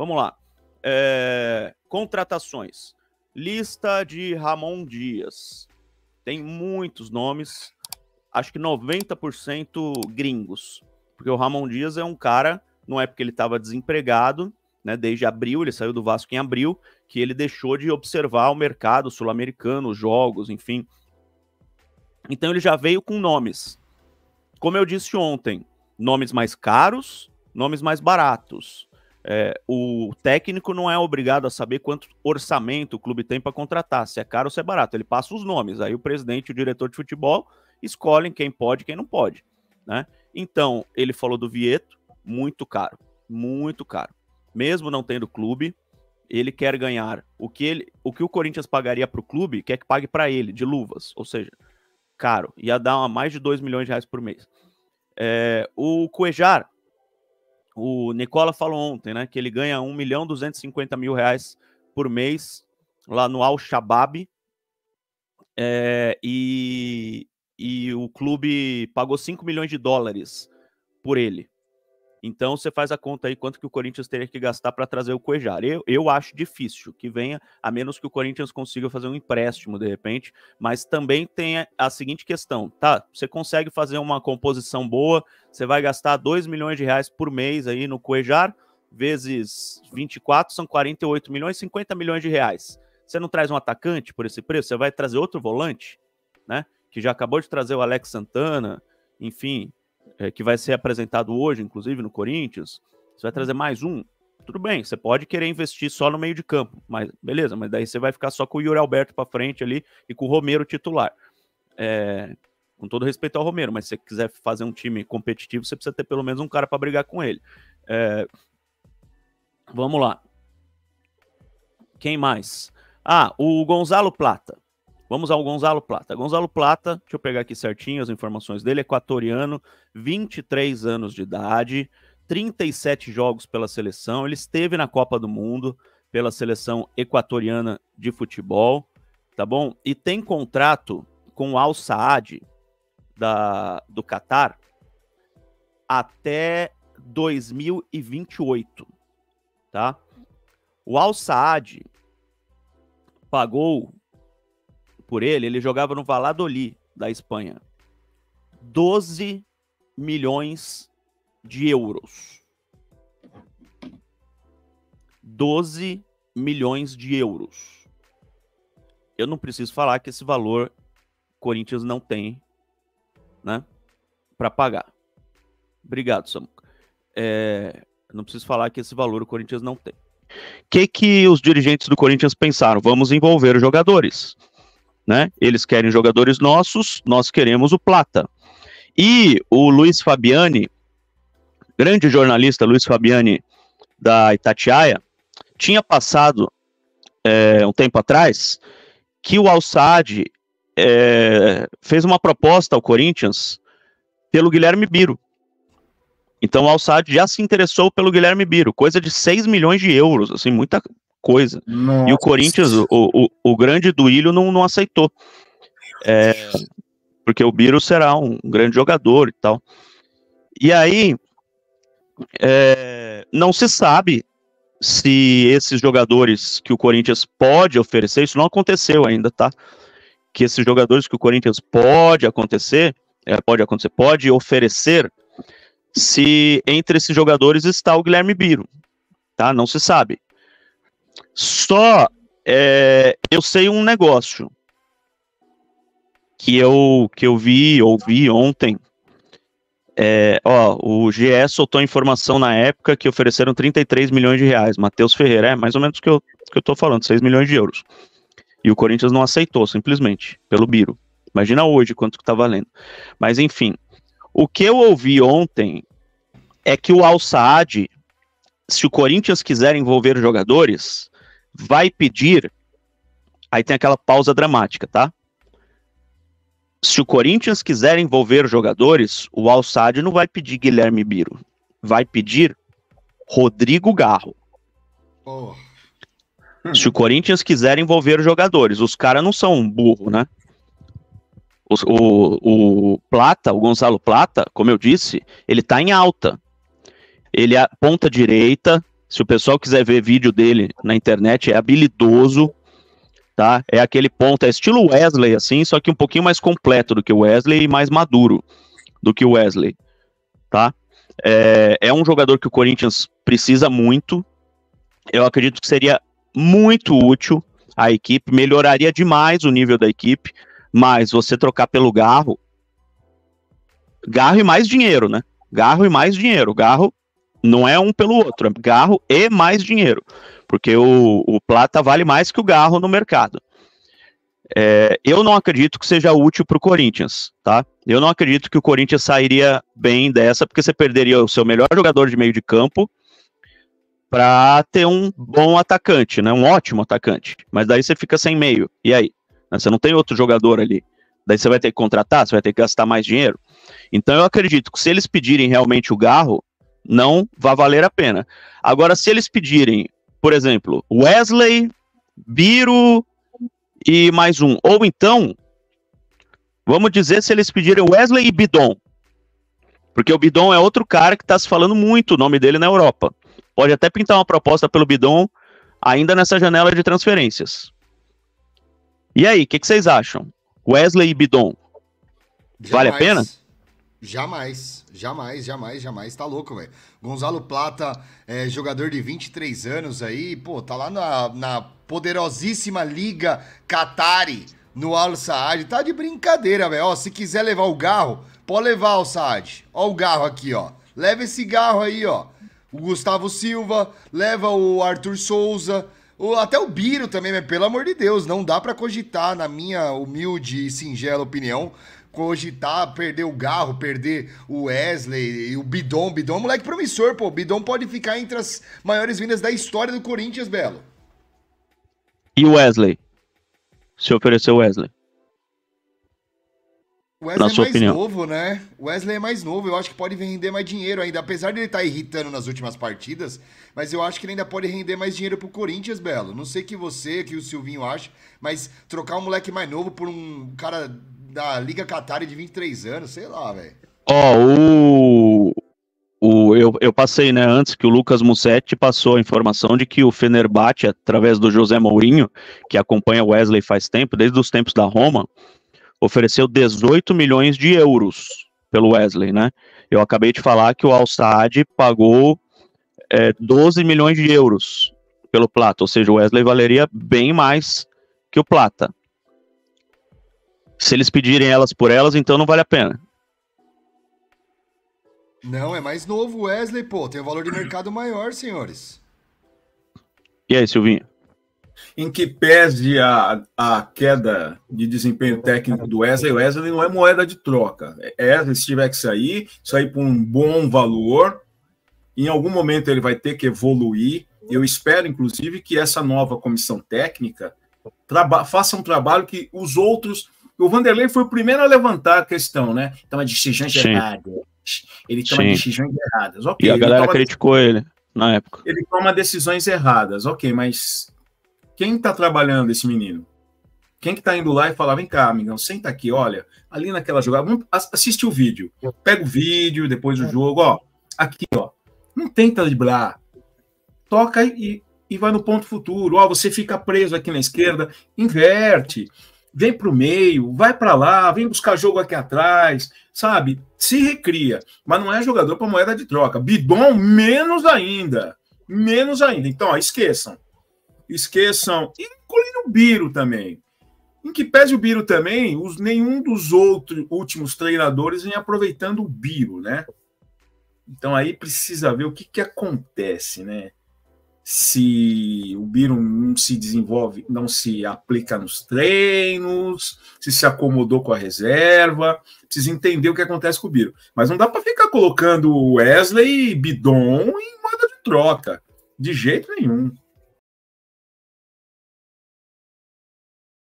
Vamos lá. É, contratações. Lista de Ramon Dias. Tem muitos nomes, acho que 90% gringos. Porque o Ramon Dias é um cara, não é porque ele estava desempregado, né, desde abril, ele saiu do Vasco em abril, que ele deixou de observar o mercado sul-americano, os jogos, enfim. Então ele já veio com nomes. Como eu disse ontem, nomes mais caros, nomes mais baratos. É, o técnico não é obrigado a saber quanto orçamento o clube tem para contratar, se é caro ou se é barato. Ele passa os nomes, aí o presidente e o diretor de futebol escolhem quem pode e quem não pode. Né? Então, ele falou do Vieto, muito caro, muito caro. Mesmo não tendo clube, ele quer ganhar o que, ele, o, que o Corinthians pagaria para o clube, quer que pague para ele, de luvas, ou seja, caro. Ia dar uma, mais de 2 milhões de reais por mês. É, o Cuejar, o Nicola falou ontem, né, que ele ganha 1 milhão 250 mil reais por mês lá no Al Shabab é, eh, e, e o clube pagou 5 milhões de dólares por ele. Então você faz a conta aí quanto que o Corinthians teria que gastar para trazer o Cuejar. Eu, eu acho difícil que venha, a menos que o Corinthians consiga fazer um empréstimo de repente, mas também tem a seguinte questão, tá? Você consegue fazer uma composição boa, você vai gastar 2 milhões de reais por mês aí no Cuejar, vezes 24 são 48 milhões, 50 milhões de reais. Você não traz um atacante por esse preço, você vai trazer outro volante, né? Que já acabou de trazer o Alex Santana, enfim, é, que vai ser apresentado hoje, inclusive no Corinthians, você vai trazer mais um, tudo bem, você pode querer investir só no meio de campo, mas beleza, mas daí você vai ficar só com o Yuri Alberto para frente ali e com o Romero titular. É, com todo respeito ao Romero, mas se você quiser fazer um time competitivo, você precisa ter pelo menos um cara para brigar com ele. É, vamos lá. Quem mais? Ah, o Gonzalo Plata. Vamos ao Gonzalo Plata. Gonzalo Plata, deixa eu pegar aqui certinho as informações dele, é equatoriano, 23 anos de idade, 37 jogos pela seleção. Ele esteve na Copa do Mundo pela seleção equatoriana de futebol, tá bom? E tem contrato com o Al Saad da, do Catar até 2028, tá? O Al Saad pagou por ele, ele jogava no Valladolid, da Espanha. 12 milhões de euros. 12 milhões de euros. Eu não preciso falar que esse valor Corinthians não tem, né, para pagar. Obrigado, Samuca. É, não preciso falar que esse valor o Corinthians não tem. O que, que os dirigentes do Corinthians pensaram? Vamos envolver os jogadores né? Eles querem jogadores nossos, nós queremos o Plata. E o Luiz Fabiani, grande jornalista Luiz Fabiani da Itatiaia, tinha passado é, um tempo atrás que o Al é, fez uma proposta ao Corinthians pelo Guilherme Biro. Então o Al já se interessou pelo Guilherme Biro, coisa de 6 milhões de euros, assim, muita, coisa. Nossa. E o Corinthians, o, o, o grande Duílio não, não aceitou. É, porque o Biro será um grande jogador e tal. E aí, é, não se sabe se esses jogadores que o Corinthians pode oferecer, isso não aconteceu ainda, tá? Que esses jogadores que o Corinthians pode acontecer, é, pode acontecer, pode oferecer, se entre esses jogadores está o Guilherme Biro, tá? Não se sabe. Só é, eu sei um negócio que eu que eu vi ouvi ontem. É, ó, o GE soltou informação na época que ofereceram 33 milhões de reais. Matheus Ferreira, é mais ou menos o que eu, que eu tô falando, 6 milhões de euros. E o Corinthians não aceitou, simplesmente, pelo Biro. Imagina hoje quanto que tá valendo. Mas enfim, o que eu ouvi ontem é que o Al Saad se o Corinthians quiser envolver jogadores, vai pedir. Aí tem aquela pausa dramática, tá? Se o Corinthians quiser envolver jogadores, o Alçade não vai pedir Guilherme Biro. Vai pedir Rodrigo Garro. Oh. Se o Corinthians quiser envolver jogadores, os caras não são um burro, né? O, o, o Plata, o Gonzalo Plata, como eu disse, ele tá em alta. Ele é ponta direita. Se o pessoal quiser ver vídeo dele na internet, é habilidoso, tá? É aquele ponta, é estilo Wesley, assim, só que um pouquinho mais completo do que o Wesley e mais maduro do que o Wesley, tá? É, é um jogador que o Corinthians precisa muito. Eu acredito que seria muito útil à equipe, melhoraria demais o nível da equipe, mas você trocar pelo Garro, Garro e mais dinheiro, né? Garro e mais dinheiro. Garro não é um pelo outro, é Garro e mais dinheiro. Porque o, o Plata vale mais que o Garro no mercado. É, eu não acredito que seja útil para o Corinthians, tá? Eu não acredito que o Corinthians sairia bem dessa, porque você perderia o seu melhor jogador de meio de campo para ter um bom atacante, né? Um ótimo atacante. Mas daí você fica sem meio. E aí? Né? Você não tem outro jogador ali. Daí você vai ter que contratar, você vai ter que gastar mais dinheiro. Então eu acredito que se eles pedirem realmente o Garro, não vai valer a pena. Agora, se eles pedirem, por exemplo, Wesley, Biro e mais um, ou então, vamos dizer se eles pedirem Wesley e Bidon, porque o Bidon é outro cara que está se falando muito o nome dele na Europa. Pode até pintar uma proposta pelo Bidon ainda nessa janela de transferências. E aí, o que, que, vocês acham? Wesley e Bidon, Jamais. vale a pena? Jamais, jamais, jamais, jamais. Tá louco, velho. Gonzalo Plata, é, jogador de 23 anos aí, pô, tá lá na, na poderosíssima Liga Qatari, no Al Saad. Tá de brincadeira, velho. Ó, se quiser levar o garro, pode levar, Al Saad. Ó o garro aqui, ó. Leva esse garro aí, ó. O Gustavo Silva, leva o Arthur Souza, o, até o Biro também, mas pelo amor de Deus, não dá para cogitar, na minha humilde e singela opinião, cogitar perder o Garro, perder o Wesley e o Bidon. Bidon é um moleque promissor, pô. Bidon pode ficar entre as maiores vindas da história do Corinthians, Belo. E o Wesley? Se ofereceu o Wesley. Wesley na é mais opinião. novo, né? Wesley é mais novo, eu acho que pode render mais dinheiro ainda. Apesar de ele estar tá irritando nas últimas partidas, mas eu acho que ele ainda pode render mais dinheiro pro Corinthians, Belo. Não sei que você, que o Silvinho acha, mas trocar um moleque mais novo por um cara da Liga Qatar de 23 anos, sei lá, velho. Ó, oh, o, o eu, eu passei, né, antes que o Lucas Musetti passou a informação de que o Fenerbahçe, através do José Mourinho, que acompanha o Wesley faz tempo, desde os tempos da Roma, ofereceu 18 milhões de euros pelo Wesley, né? Eu acabei de falar que o Al Saad pagou é, 12 milhões de euros pelo Plata, ou seja, o Wesley valeria bem mais que o Plata se eles pedirem elas por elas, então não vale a pena. Não, é mais novo, Wesley, pô. Tem um valor de mercado maior, senhores. E aí, Silvinho? Em que pese a, a queda de desempenho técnico do Wesley, Wesley não é moeda de troca. É, é se tiver que sair, sair por um bom valor, em algum momento ele vai ter que evoluir. Eu espero, inclusive, que essa nova comissão técnica faça um trabalho que os outros o Vanderlei foi o primeiro a levantar a questão, né? Toma decisões Sim. erradas. Ele toma Sim. decisões erradas. Okay, e a galera criticou ele na época. Ele toma decisões erradas, ok, mas quem está trabalhando esse menino? Quem que tá indo lá e fala, vem cá, amigão, senta aqui, olha, ali naquela jogada, assiste o vídeo. Pega o vídeo, depois o é. jogo, ó. Aqui, ó. Não tenta driblar. Toca e, e vai no ponto futuro. Ó, você fica preso aqui na esquerda, inverte vem para o meio, vai para lá, vem buscar jogo aqui atrás, sabe? Se recria, mas não é jogador para moeda de troca. Bidon, menos ainda. Menos ainda. Então, ó, esqueçam. Esqueçam. E incluindo o Biro também. Em que pese o Biro também, os, nenhum dos outros últimos treinadores vem aproveitando o Biro, né? Então aí precisa ver o que, que acontece, né? se o Biron não se desenvolve, não se aplica nos treinos, se se acomodou com a reserva, precisa entender o que acontece com o Biron. Mas não dá para ficar colocando Wesley e Bidon em moda de troca, de jeito nenhum.